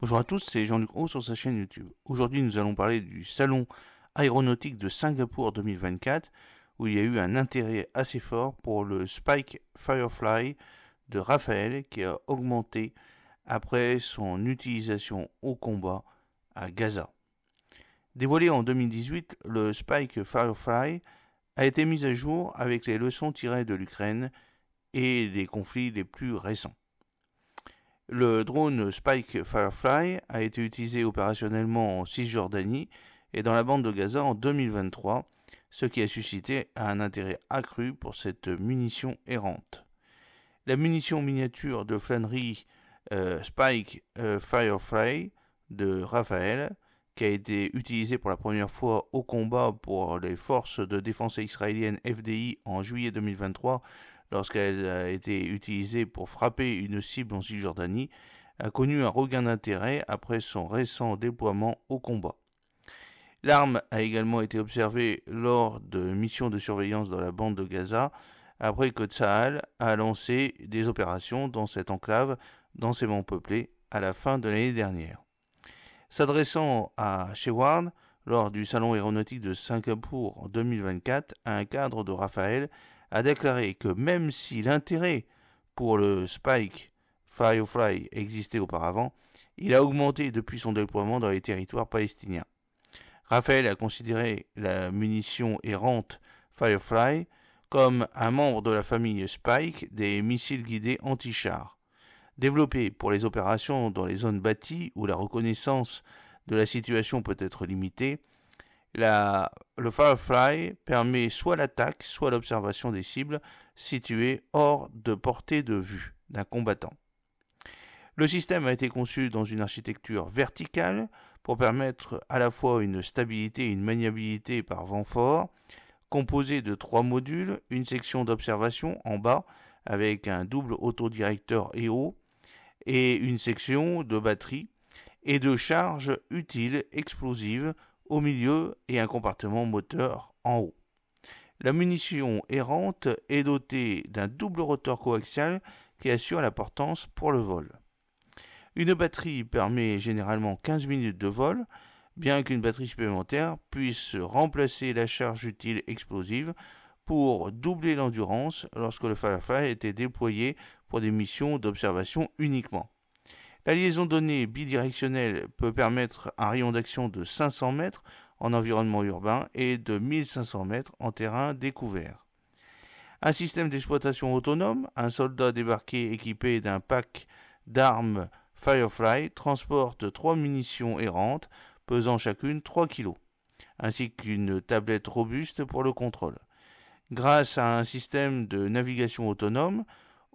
Bonjour à tous, c'est Jean-Luc Haut sur sa chaîne YouTube. Aujourd'hui, nous allons parler du salon aéronautique de Singapour 2024, où il y a eu un intérêt assez fort pour le Spike Firefly de Raphaël, qui a augmenté après son utilisation au combat à Gaza. Dévoilé en 2018, le Spike Firefly a été mis à jour avec les leçons tirées de l'Ukraine et des conflits les plus récents. Le drone Spike Firefly a été utilisé opérationnellement en Cisjordanie et dans la bande de Gaza en 2023, ce qui a suscité un intérêt accru pour cette munition errante. La munition miniature de flânerie euh, Spike euh, Firefly de Raphaël, qui a été utilisée pour la première fois au combat pour les forces de défense israéliennes FDI en juillet 2023 lorsqu'elle a été utilisée pour frapper une cible en Cisjordanie, a connu un regain d'intérêt après son récent déploiement au combat. L'arme a également été observée lors de missions de surveillance dans la bande de Gaza, après que Tsahal a lancé des opérations dans cette enclave densément peuplée à la fin de l'année dernière. S'adressant à Sheward, lors du Salon aéronautique de Singapour en 2024, un cadre de Raphaël a déclaré que même si l'intérêt pour le Spike Firefly existait auparavant, il a augmenté depuis son déploiement dans les territoires palestiniens. Raphaël a considéré la munition errante Firefly comme un membre de la famille Spike des missiles guidés anti-chars. Développés pour les opérations dans les zones bâties où la reconnaissance de la situation peut être limitée, le Firefly permet soit l'attaque, soit l'observation des cibles situées hors de portée de vue d'un combattant. Le système a été conçu dans une architecture verticale pour permettre à la fois une stabilité et une maniabilité par vent fort, composé de trois modules, une section d'observation en bas avec un double autodirecteur et haut et une section de batterie et de charges utiles explosives au milieu et un compartiment moteur en haut. La munition errante est dotée d'un double rotor coaxial qui assure la portance pour le vol. Une batterie permet généralement 15 minutes de vol, bien qu'une batterie supplémentaire puisse remplacer la charge utile explosive pour doubler l'endurance lorsque le Firefly était déployé pour des missions d'observation uniquement. La liaison donnée bidirectionnelle peut permettre un rayon d'action de 500 mètres en environnement urbain et de 1500 mètres en terrain découvert. Un système d'exploitation autonome, un soldat débarqué équipé d'un pack d'armes Firefly transporte trois munitions errantes pesant chacune 3 kg, ainsi qu'une tablette robuste pour le contrôle. Grâce à un système de navigation autonome,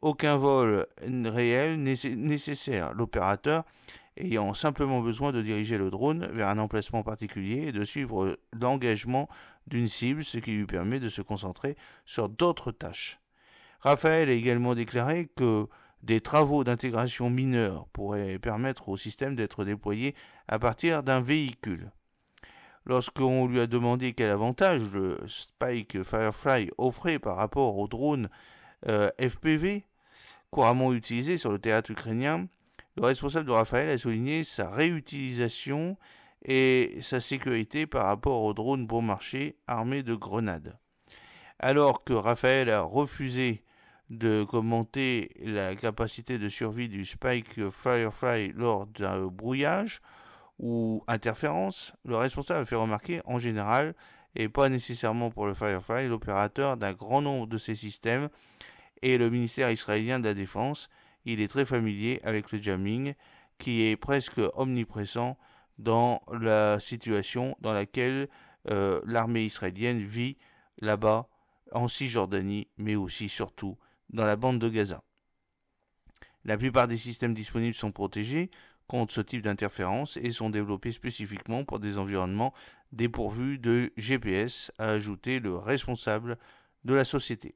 aucun vol réel n'est nécessaire, l'opérateur ayant simplement besoin de diriger le drone vers un emplacement particulier et de suivre l'engagement d'une cible, ce qui lui permet de se concentrer sur d'autres tâches. Raphaël a également déclaré que des travaux d'intégration mineure pourraient permettre au système d'être déployé à partir d'un véhicule. Lorsqu'on lui a demandé quel avantage le Spike Firefly offrait par rapport au drone euh, FPV, couramment utilisé sur le théâtre ukrainien, le responsable de Raphaël a souligné sa réutilisation et sa sécurité par rapport aux drones bon marché armés de grenades. Alors que Raphaël a refusé de commenter la capacité de survie du Spike Firefly lors d'un brouillage ou interférence, le responsable a fait remarquer en général, et pas nécessairement pour le Firefly, l'opérateur d'un grand nombre de ces systèmes et le ministère israélien de la Défense. Il est très familier avec le jamming qui est presque omniprésent dans la situation dans laquelle euh, l'armée israélienne vit là-bas en Cisjordanie, mais aussi surtout dans la bande de Gaza. La plupart des systèmes disponibles sont protégés contre ce type d'interférence et sont développés spécifiquement pour des environnements dépourvus de GPS, a ajouté le responsable de la société.